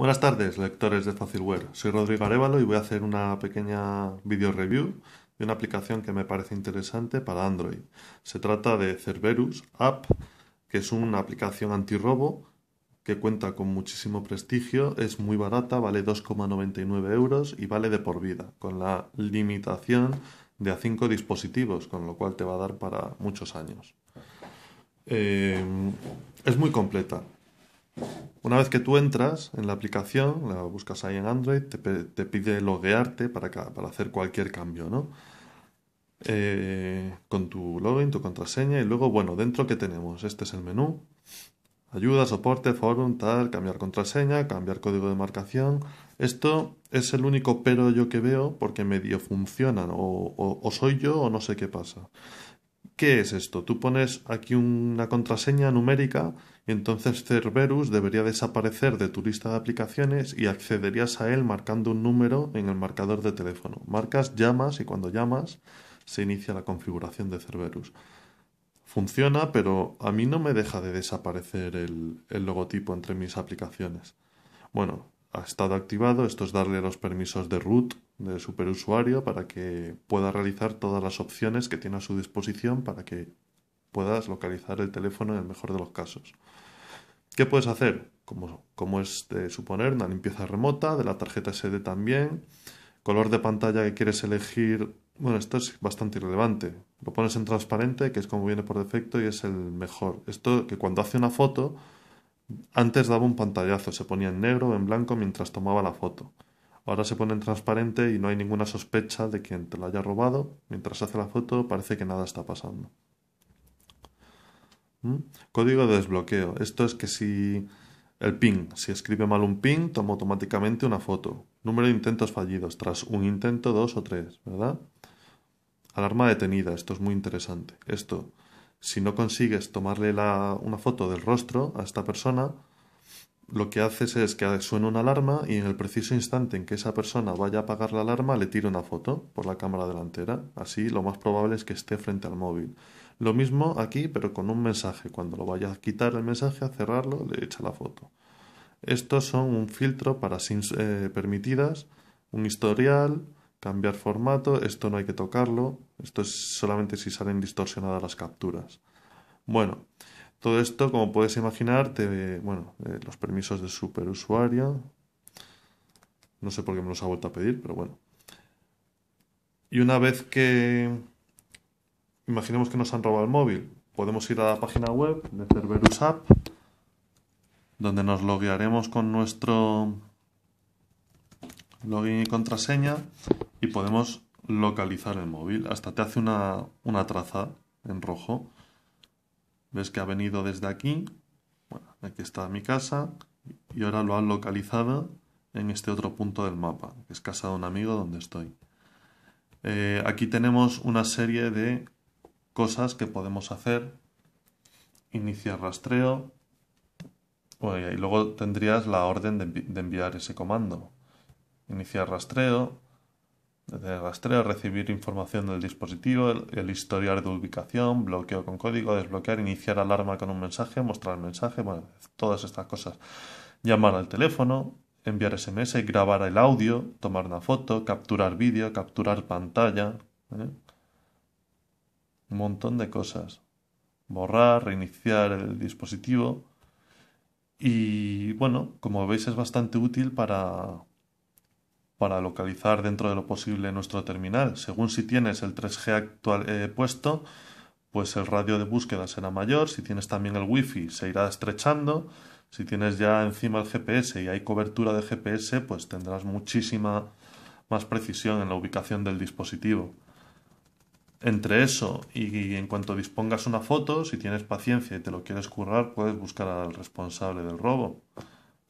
Buenas tardes, lectores de Facilware. Soy Rodrigo Arevalo y voy a hacer una pequeña video review de una aplicación que me parece interesante para Android. Se trata de Cerberus App, que es una aplicación antirrobo que cuenta con muchísimo prestigio, es muy barata, vale 2,99 euros y vale de por vida, con la limitación de a 5 dispositivos, con lo cual te va a dar para muchos años. Eh, es muy completa, una vez que tú entras en la aplicación, la buscas ahí en Android, te, pide loguearte para, para, hacer cualquier cambio, ¿no? Eh, con tu login, tu contraseña y luego, bueno, dentro que tenemos, este es el menú. Ayuda, soporte, forum, tal, cambiar contraseña, cambiar código de marcación. Esto es el único pero yo que veo porque medio funcionan o soy yo o no sé qué pasa. ¿Qué es esto? Tú pones aquí una contraseña numérica y entonces Cerberus debería desaparecer de tu lista de aplicaciones y accederías a él marcando un número en el marcador de teléfono. Marcas, llamas y cuando llamas se inicia la configuración de Cerberus. Funciona, pero a mí no me deja de desaparecer el, el logotipo entre mis aplicaciones. Bueno, ha estado activado, esto es darle los permisos de root, de superusuario para que pueda realizar todas las opciones que tiene a su disposición para que puedas localizar el teléfono en el mejor de los casos. ¿Qué puedes hacer? Como, es de suponer, una limpieza remota, de la tarjeta SD también, color de pantalla que quieres elegir, bueno, esto es bastante irrelevante. Lo pones en transparente, que es como viene por defecto y es el mejor. Esto que cuando hace una foto, antes daba un pantallazo, se ponía en negro o en blanco mientras tomaba la foto. Ahora se pone en transparente y no hay ninguna sospecha de quien te lo haya robado. Mientras hace la foto parece que nada está pasando. ¿Mm? Código de desbloqueo. Esto es que si el ping, si escribe mal un ping, toma automáticamente una foto. Número de intentos fallidos, tras un intento, dos o tres, ¿verdad? Alarma detenida, esto es muy interesante. Esto, si no consigues tomarle una foto del rostro a esta persona, lo que haces es que suena una alarma y en el preciso instante en que esa persona vaya a apagar la alarma le tira una foto por la cámara delantera. Así lo más probable es que esté frente al móvil. Lo mismo aquí, pero con un mensaje. Cuando lo vaya a quitar el mensaje, a cerrarlo, le echa la foto. Estos son un filtro para sin eh, permitidas, un historial, cambiar formato. Esto no hay que tocarlo. Esto es solamente si salen distorsionadas las capturas. Bueno, todo esto, como puedes imaginar, te, bueno, eh, los permisos de superusuario. No sé por qué me los ha vuelto a pedir, pero bueno. Y una vez que imaginemos que nos han robado el móvil, podemos ir a la página web de Cerberus App, donde nos loguearemos con nuestro login y contraseña y podemos localizar el móvil. Hasta te hace una, una traza en rojo ves que ha venido desde aquí, aquí está mi casa, y ahora lo han localizado en este otro punto del mapa, que es casa de un amigo donde estoy. Eh, aquí tenemos una serie de cosas que podemos hacer. Iniciar rastreo. y luego tendrías la orden de, de enviar ese comando. Iniciar rastreo, de rastreo, recibir información del dispositivo, el, historial de ubicación, bloqueo con código, desbloquear, iniciar alarma con un mensaje, mostrar mensaje, bueno, todas estas cosas. Llamar al teléfono, enviar SMS, grabar el audio, tomar una foto, capturar vídeo, capturar pantalla. ¿eh? Un montón de cosas. Borrar, reiniciar el dispositivo. Y bueno, como veis es bastante útil para, para localizar dentro de lo posible nuestro terminal. Según si tienes el 3G actual eh, puesto, pues el radio de búsqueda será mayor. Si tienes también el wifi, se irá estrechando. Si tienes ya encima el GPS y hay cobertura de GPS, pues tendrás muchísima más precisión en la ubicación del dispositivo. Entre eso y en cuanto dispongas una foto, si tienes paciencia y te lo quieres currar, puedes buscar al responsable del robo.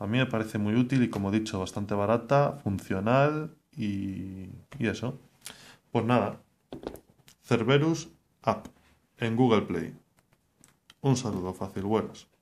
A mí me parece muy útil y, como he dicho, bastante barata, funcional y, y eso. Pues nada, Cerberus App en Google Play. Un saludo fácil, buenas.